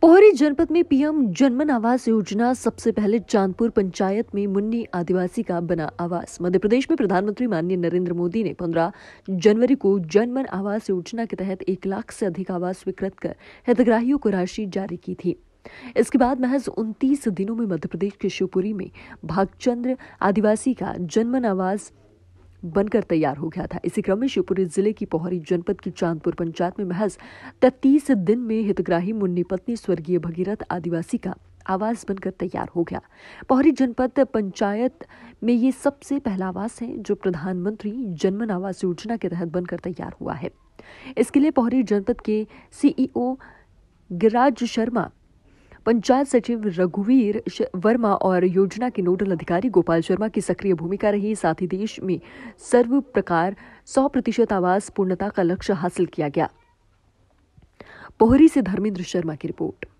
पोहरी जनपद में पीएम जनमन आवास योजना सबसे पहले चांदपुर पंचायत में मुन्नी आदिवासी का बना आवास मध्य प्रदेश में प्रधानमंत्री माननीय नरेंद्र मोदी ने 15 जनवरी को जनमन आवास योजना के तहत एक लाख से अधिक आवास स्वीकृत कर हितग्राहियों को राशि जारी की थी इसके बाद महज उनतीस दिनों में मध्य प्रदेश के शिवपुरी में भागचंद्र आदिवासी का जनमन आवास बनकर तैयार हो गया था इसी क्रम में शिवपुरी जिले की पोहरी जनपद की चांदपुर पंचायत में महज तैतीस दिन में हितग्राही मुन्नी पत्नी स्वर्गीय भगीरथ आदिवासी का आवास बनकर तैयार हो गया पोहरी जनपद पंचायत में ये सबसे पहला आवास है जो प्रधानमंत्री जनमन आवास योजना के तहत बनकर तैयार हुआ है इसके लिए पोहरी जनपद के सीईओ गिराज शर्मा पंचायत सचिव रघुवीर वर्मा और योजना के नोडल अधिकारी गोपाल शर्मा की सक्रिय भूमिका रही साथ ही देश में सर्व प्रकार सौ प्रतिशत आवास पूर्णता का लक्ष्य हासिल किया गया पोहरी से धर्मेंद्र शर्मा की रिपोर्ट